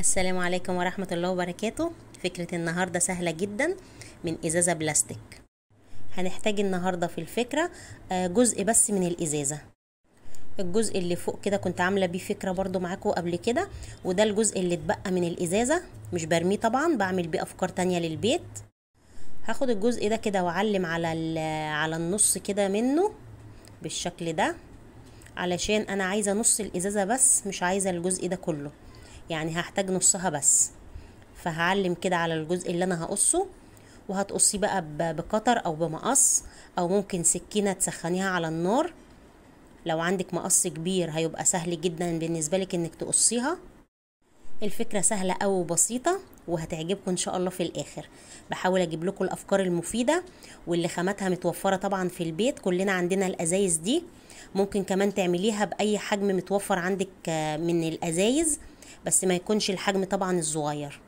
السلام عليكم ورحمة الله وبركاته فكرة النهاردة سهلة جدا من إزازة بلاستيك هنحتاج النهاردة في الفكرة آه، جزء بس من الإزازة الجزء اللي فوق كده كنت عاملة بيه فكرة برضو معاكم قبل كده وده الجزء اللي اتبقى من الإزازة مش برميه طبعا بعمل بيه أفكار تانية للبيت هاخد الجزء ده كده وأعلم على, على النص كده منه بالشكل ده علشان أنا عايزة نص الإزازة بس مش عايزة الجزء ده كله يعني هحتاج نصها بس فهعلم كده على الجزء اللي انا هقصه وهتقصيه بقى بقطر او بمقص او ممكن سكينه تسخنيها على النار لو عندك مقص كبير هيبقى سهل جدا بالنسبه لك انك تقصيها الفكره سهله او بسيطه وهتعجبكم ان شاء الله في الاخر بحاول اجيب لكم الافكار المفيده واللي خاماتها متوفره طبعا في البيت كلنا عندنا الازايز دي ممكن كمان تعمليها باي حجم متوفر عندك آه، من الازايز بس ما يكونش الحجم طبعا الصغير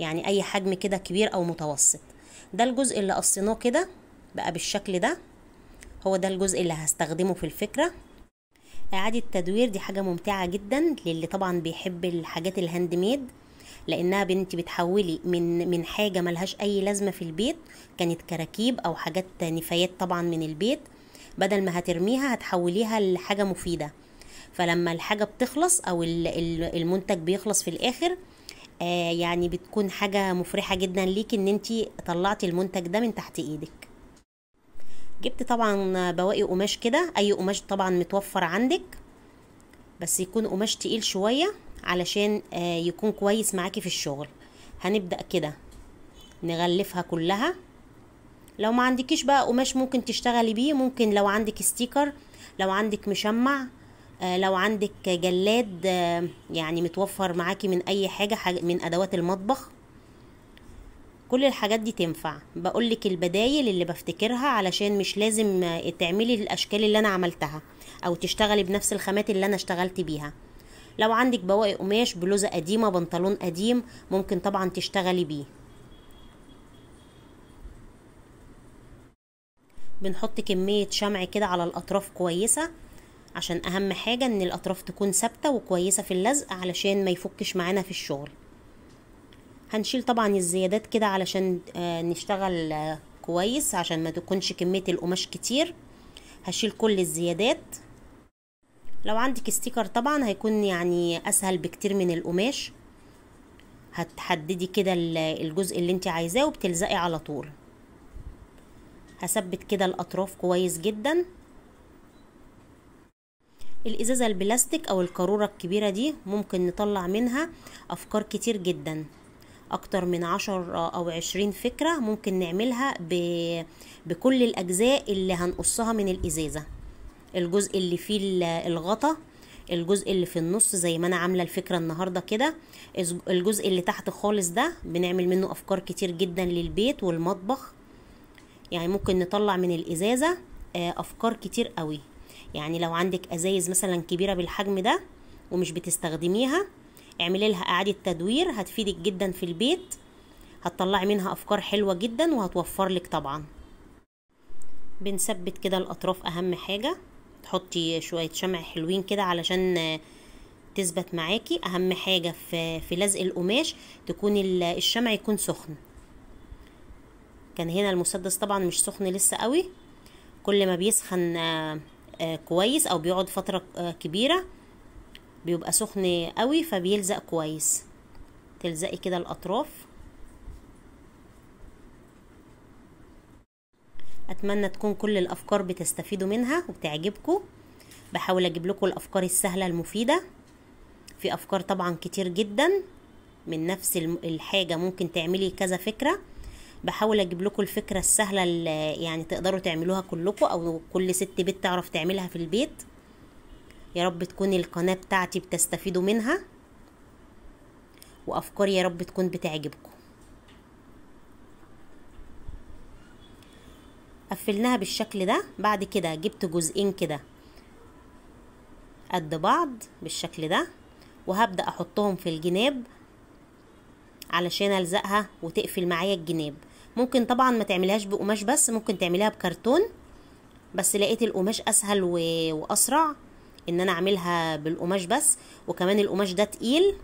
يعني اي حجم كده كبير او متوسط ده الجزء اللي قصيناه كده بقى بالشكل ده هو ده الجزء اللي هستخدمه في الفكرة إعادة تدوير دي حاجة ممتعة جدا للي طبعا بيحب الحاجات الهاند ميد لأنها بنتي بتحولي من من حاجة ملهاش أي لازمة في البيت كانت كراكيب أو حاجات نفايات طبعا من البيت بدل ما هترميها هتحوليها لحاجة مفيدة فلما الحاجه بتخلص او المنتج بيخلص في الاخر آه، يعني بتكون حاجه مفرحه جدا ليك ان انت طلعتي المنتج ده من تحت ايدك جبت طبعا بواقي قماش كده اي قماش طبعا متوفر عندك بس يكون قماش تقيل شويه علشان آه، يكون كويس معاكي في الشغل هنبدا كده نغلفها كلها لو ما عندكش بقى قماش ممكن تشتغلي بيه ممكن لو عندك ستيكر لو عندك مشمع آه، لو عندك جلاد آه، يعني متوفر معاكي من اي حاجة, من ادوات المطبخ كل الحاجات دي تنفع بقولك البدايل اللي بفتكرها علشان مش لازم آه، تعملي الاشكال اللي انا عملتها او تشتغلي بنفس الخامات اللي انا اشتغلت بيها لو عندك بواقي قماش بلوزة قديمة بنطلون قديم ممكن طبعا تشتغلي بيه بنحط كمية شمع كده على الأطراف كويسة عشان اهم حاجة ان الاطراف تكون ثابتة وكويسة في اللزق علشان ما يفكش معانا في الشغل هنشيل طبعا الزيادات كده علشان آه، نشتغل آه، كويس عشان ما تكونش كمية القماش كتير هشيل كل الزيادات لو عندك ستيكر طبعا هيكون يعني اسهل بكتير من القماش هتحددي كده الجزء اللي انت عايزاه وبتلزقي على طول هثبت كده الاطراف كويس جدا الازازه البلاستيك او القاروره الكبيره دي ممكن نطلع منها افكار كتير جدا اكتر من عشر او عشرين فكره ممكن نعملها بكل الاجزاء اللي هنقصها من الازازه الجزء اللي فيه الغطا الجزء اللي في النص زي ما انا عامله الفكره النهارده كده الجزء اللي تحت خالص ده بنعمل منه افكار كتير جدا للبيت والمطبخ يعني ممكن نطلع من الازازه آه، افكار كتير قوي يعني لو عندك ازايز مثلا كبيره بالحجم ده ومش بتستخدميها اعملي لها اعاده تدوير هتفيدك جدا في البيت هتطلعي منها افكار حلوه جدا وهتوفر لك طبعا بنثبت كده الاطراف اهم حاجه تحطي شويه شمع حلوين كده علشان تثبت معاكي اهم حاجه في في لزق القماش تكون الشمع يكون سخن كان هنا المسدس طبعا مش سخن لسه قوي كل ما بيسخن آه، كويس او بيقعد فتره آه، كبيره بيبقى سخن قوي فبيلزق كويس تلزقي كده الاطراف اتمنى تكون كل الافكار بتستفيدوا منها وبتعجبكم بحاول اجيب لكم الافكار السهله المفيده في افكار طبعا كتير جدا من نفس الحاجه ممكن تعملي كذا فكره بحاول اجيب لكم الفكره السهله اللي يعني تقدروا تعملوها كلكم او كل ست بيت تعرف تعملها في البيت يا رب تكون القناه بتاعتي بتستفيدوا منها وافكار يا رب تكون بتعجبكم قفلناها بالشكل ده بعد كده جبت جزئين كده قد بعض بالشكل ده وهبدا احطهم في الجناب علشان الزقها وتقفل معايا الجناب ممكن طبعا ما تعملهاش بقماش بس ممكن تعمليها بكرتون بس لقيت القماش اسهل و... واسرع ان انا اعملها بالقماش بس وكمان القماش ده تقيل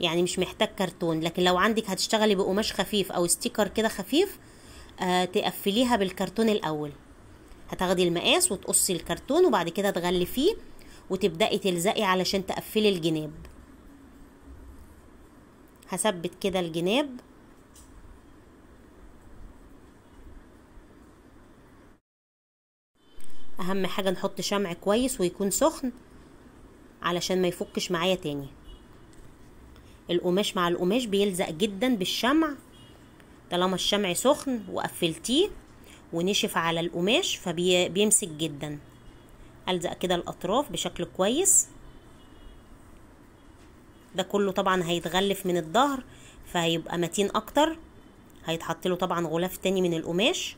يعني مش محتاج كرتون لكن لو عندك هتشتغلي بقماش خفيف او ستيكر كده خفيف آه تقفليها بالكرتون الاول هتاخدي المقاس وتقصي الكرتون وبعد كده تغلفيه وتبدأي تلزقي علشان تقفلي الجناب هثبت كده الجناب اهم حاجة نحط شمع كويس ويكون سخن علشان ما يفكش معايا تاني القماش مع القماش بيلزق جدا بالشمع طالما الشمع سخن وقفلتيه ونشف على القماش فبيمسك جدا الزق كده الاطراف بشكل كويس ده كله طبعا هيتغلف من الظهر فهيبقى متين اكتر هيتحط له طبعا غلاف تاني من القماش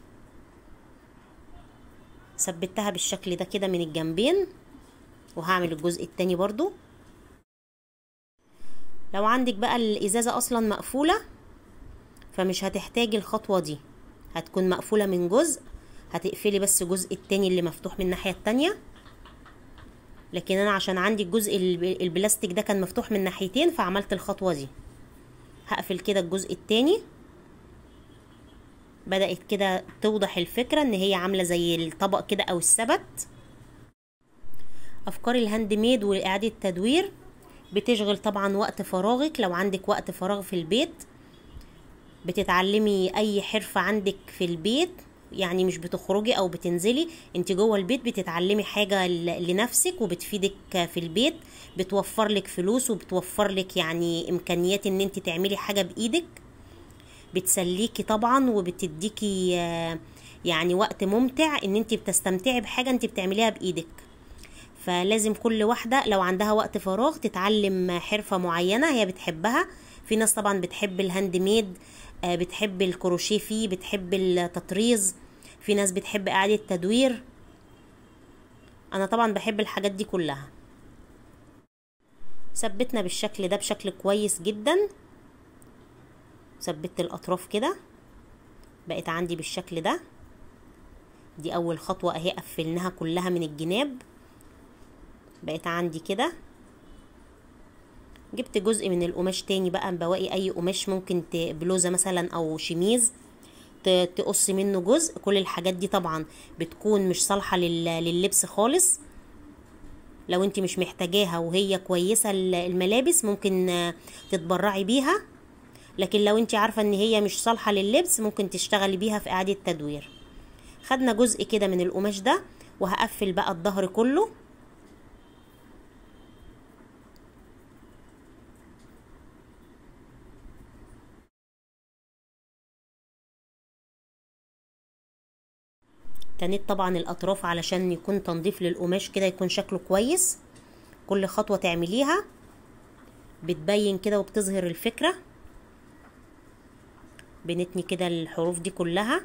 ثبتها بالشكل ده كده من الجنبين وهعمل الجزء التاني برضو لو عندك بقى الازازة اصلا مقفولة فمش هتحتاجي الخطوة دي هتكون مقفولة من جزء هتقفلي بس الجزء التاني اللي مفتوح من الناحية التانية لكن انا عشان عندي الجزء البلاستيك ده كان مفتوح من ناحيتين فعملت الخطوه دي هقفل كده الجزء التاني بدات كده توضح الفكره ان هي عامله زي الطبق كده او السبت افكار الهاند ميد واعاده التدوير بتشغل طبعا وقت فراغك لو عندك وقت فراغ في البيت بتتعلمي اي حرفه عندك في البيت يعني مش بتخرجي او بتنزلي انت جوه البيت بتتعلمي حاجه لنفسك وبتفيدك في البيت بتوفر لك فلوس وبتوفر لك يعني امكانيات ان انت تعملي حاجه بايدك بتسليكي طبعا وبتديكي يعني وقت ممتع ان انت بتستمتعي بحاجه انت بتعمليها بايدك فلازم كل واحده لو عندها وقت فراغ تتعلم حرفه معينه هي بتحبها في ناس طبعا بتحب الهاند ميد آه، بتحب الكروشيه فيه بتحب التطريز في ناس بتحب اعادة تدوير انا طبعا بحب الحاجات دي كلها ثبتنا بالشكل ده بشكل كويس جدا ثبت الاطراف كده بقت عندي بالشكل ده دي اول خطوة اهي قفلناها كلها من الجناب بقت عندي كده جبت جزء من القماش تاني بقى بواقي اي قماش ممكن بلوزه مثلا او شميز تقص منه جزء كل الحاجات دي طبعا بتكون مش صالحه لللبس خالص لو انت مش محتاجاها وهي كويسه الملابس ممكن تتبرعي بيها لكن لو انت عارفه ان هي مش صالحه لللبس ممكن تشتغلي بيها في اعاده تدوير خدنا جزء كده من القماش ده وهقفل بقى الظهر كله تنيت طبعا الاطراف علشان يكون تنظيف للقماش كده يكون شكله كويس كل خطوة تعمليها بتبين كده وبتظهر الفكرة بنتني كده الحروف دي كلها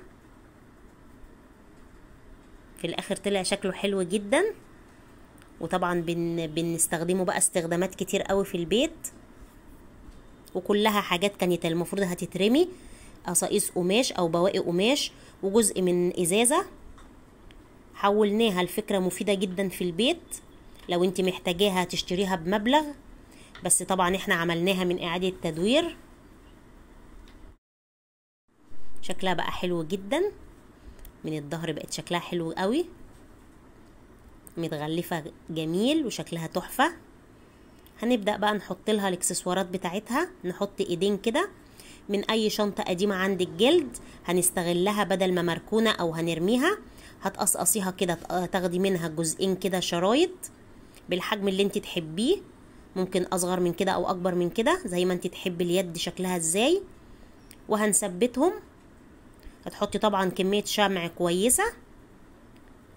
في الاخر طلع شكله حلو جدا وطبعا بن بنستخدمه بقى استخدامات كتير قوي في البيت وكلها حاجات كانت المفروض هتترمي قصائص قماش او بواقي قماش وجزء من ازازه حولناها لفكرة مفيدة جدا في البيت لو انت محتاجاها تشتريها بمبلغ بس طبعا احنا عملناها من اعادة تدوير شكلها بقى حلو جدا من الظهر بقت شكلها حلو قوي متغلفة جميل وشكلها تحفة هنبدأ بقى نحط لها الاكسسوارات بتاعتها نحط ايدين كده من اي شنطة قديمة عند الجلد هنستغلها بدل ما مركونة او هنرميها هتقصقصيها كده آه، تاخدي منها جزئين كده شرايط بالحجم اللي انت تحبيه ممكن اصغر من كده او اكبر من كده زي ما انت تحبي اليد شكلها ازاي وهنثبتهم هتحطي طبعا كمية شمع كويسة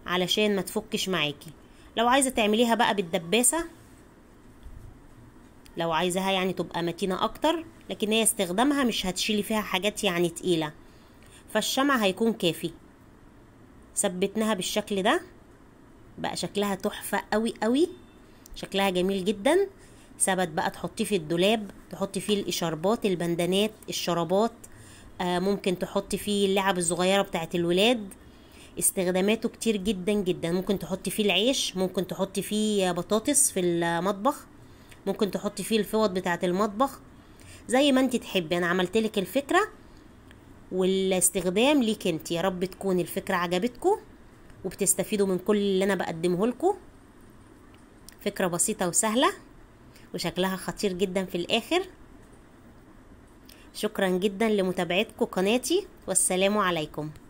علشان ما تفكش معاكي لو عايزة تعمليها بقى بالدباسة لو عايزاها يعني تبقى متينة اكتر لكن هي استخدامها مش هتشيلي فيها حاجات يعني تقيلة فالشمع هيكون كافي ثبتناها بالشكل ده بقى شكلها تحفة قوي قوي شكلها جميل جدا ثبت بقى تحطيه في الدولاب تحطي فيه الاشاربات البندانات الشرابات آه ممكن تحطي فيه اللعب الصغيرة بتاعت الولاد استخداماته كتير جدا جدا ممكن تحطي فيه العيش ممكن تحطي فيه بطاطس في المطبخ ممكن تحطي فيه الفوط بتاعت المطبخ زي ما انت تحبي انا عملت لك الفكره والاستخدام ليك انت يا رب تكون الفكرة عجبتكم وبتستفيدوا من كل اللي انا بقدمه لكم فكرة بسيطة وسهلة وشكلها خطير جدا في الاخر شكرا جدا لمتابعتكم قناتي والسلام عليكم